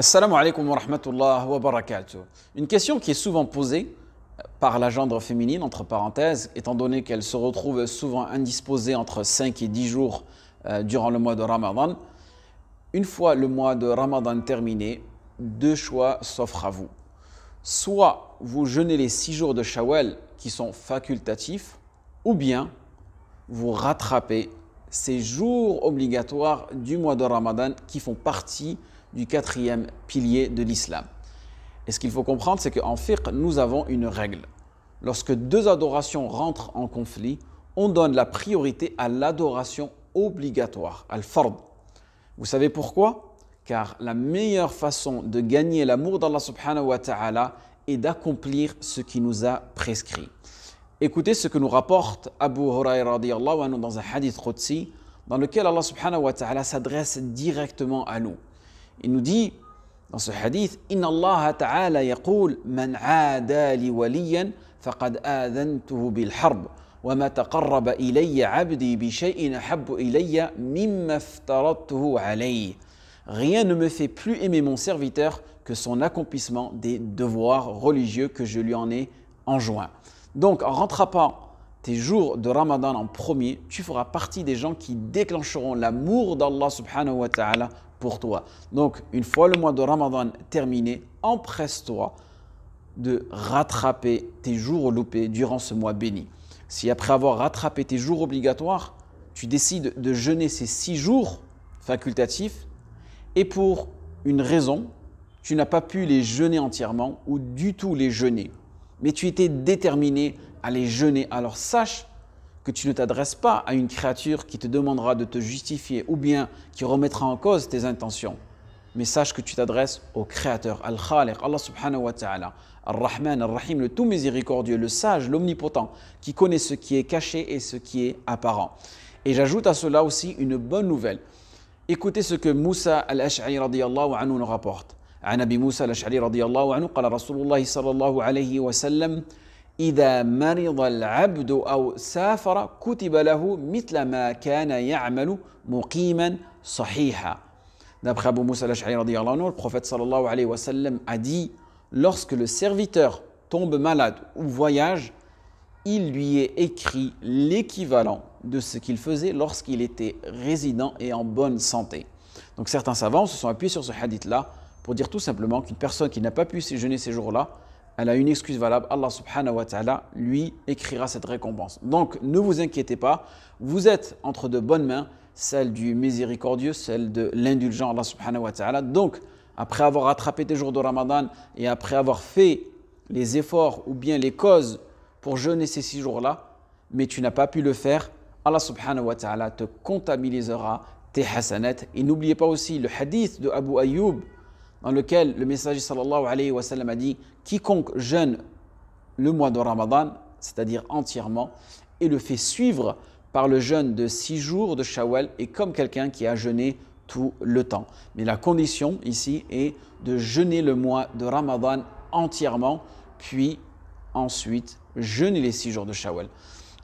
Assalamu alaikum wa rahmatullah wa barakatuh. Une question qui est souvent posée par la gendre féminine, entre parenthèses, étant donné qu'elle se retrouve souvent indisposée entre 5 et 10 jours euh, durant le mois de Ramadan. Une fois le mois de Ramadan terminé, deux choix s'offrent à vous. Soit vous jeûnez les 6 jours de Shawwal qui sont facultatifs, ou bien vous rattrapez ces jours obligatoires du mois de Ramadan qui font partie du quatrième pilier de l'islam. Et ce qu'il faut comprendre, c'est qu'en fiqh, nous avons une règle. Lorsque deux adorations rentrent en conflit, on donne la priorité à l'adoration obligatoire, al-fard. Vous savez pourquoi Car la meilleure façon de gagner l'amour d'Allah subhanahu wa ta'ala est d'accomplir ce qui nous a prescrit. Écoutez ce que nous rapporte Abu Huraira dans un hadith Qudsi dans lequel Allah subhanahu wa ta'ala s'adresse directement à nous. Il nous dit dans ce hadith Allah Rien ne me fait plus aimer mon serviteur que son accomplissement des devoirs religieux que je lui en ai enjoints. Donc, en pas tes jours de Ramadan en premier, tu feras partie des gens qui déclencheront l'amour d'Allah subhanahu wa ta'ala pour toi. Donc, une fois le mois de Ramadan terminé, empresse-toi de rattraper tes jours loupés durant ce mois béni. Si après avoir rattrapé tes jours obligatoires, tu décides de jeûner ces six jours facultatifs et pour une raison, tu n'as pas pu les jeûner entièrement ou du tout les jeûner, mais tu étais déterminé à les jeûner, alors sache que tu ne t'adresses pas à une créature qui te demandera de te justifier ou bien qui remettra en cause tes intentions. Mais sache que tu t'adresses au Créateur, Al-Khaliq, Allah subhanahu wa ta'ala, Al-Rahman, Al-Rahim, le tout miséricordieux, le sage, l'omnipotent, qui connaît ce qui est caché et ce qui est apparent. Et j'ajoute à cela aussi une bonne nouvelle. Écoutez ce que Moussa al-Ash'ari radiyallahu anhu nous rapporte. عن ابي Moussa al رضي الله anhu, قال رسول صلى الله عليه D'après Abu Musa al-Ash'ari le prophète sallallahu alayhi wa sallam a dit Lorsque le serviteur tombe malade ou voyage, il lui est écrit l'équivalent de ce qu'il faisait lorsqu'il était résident et en bonne santé. Donc certains savants se sont appuyés sur ce hadith-là pour dire tout simplement qu'une personne qui n'a pas pu séjourner ces jours-là, elle a une excuse valable, Allah subhanahu wa ta'ala lui écrira cette récompense. Donc ne vous inquiétez pas, vous êtes entre de bonnes mains, celle du miséricordieux, celle de l'indulgent Allah subhanahu wa ta'ala. Donc après avoir attrapé tes jours de Ramadan et après avoir fait les efforts ou bien les causes pour jeûner ces six jours-là, mais tu n'as pas pu le faire, Allah subhanahu wa ta'ala te comptabilisera tes hassanets. Et n'oubliez pas aussi le hadith de Abu Ayyub, dans lequel le messager sallallahu alayhi wa sallam a dit Quiconque jeûne le mois de Ramadan, c'est-à-dire entièrement, et le fait suivre par le jeûne de six jours de Shawwal est comme quelqu'un qui a jeûné tout le temps. Mais la condition ici est de jeûner le mois de Ramadan entièrement, puis ensuite jeûner les six jours de Shawwal.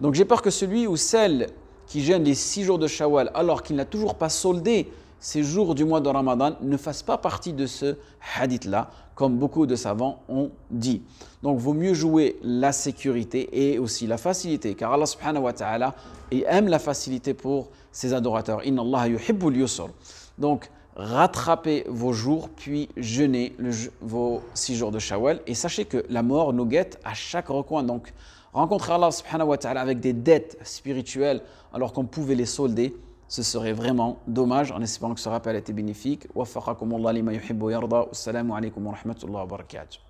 Donc j'ai peur que celui ou celle qui jeûne les six jours de Shawwal alors qu'il n'a toujours pas soldé ces jours du mois de Ramadan ne fassent pas partie de ce hadith-là, comme beaucoup de savants ont dit. Donc, vaut mieux jouer la sécurité et aussi la facilité, car Allah subhanahu wa ta'ala aime la facilité pour ses adorateurs. Inna Allah yuhibbul Donc, rattrapez vos jours, puis jeûnez vos six jours de Shawwal. Et sachez que la mort nous guette à chaque recoin. Donc, rencontrer Allah subhanahu wa ta'ala avec des dettes spirituelles alors qu'on pouvait les solder, ce serait vraiment dommage en espérant que ce rappel ait été bénéfique. Wa Allah lima yuhibbu yarda. Assalamu alaykum wa rahmatullahi wa barakatuh.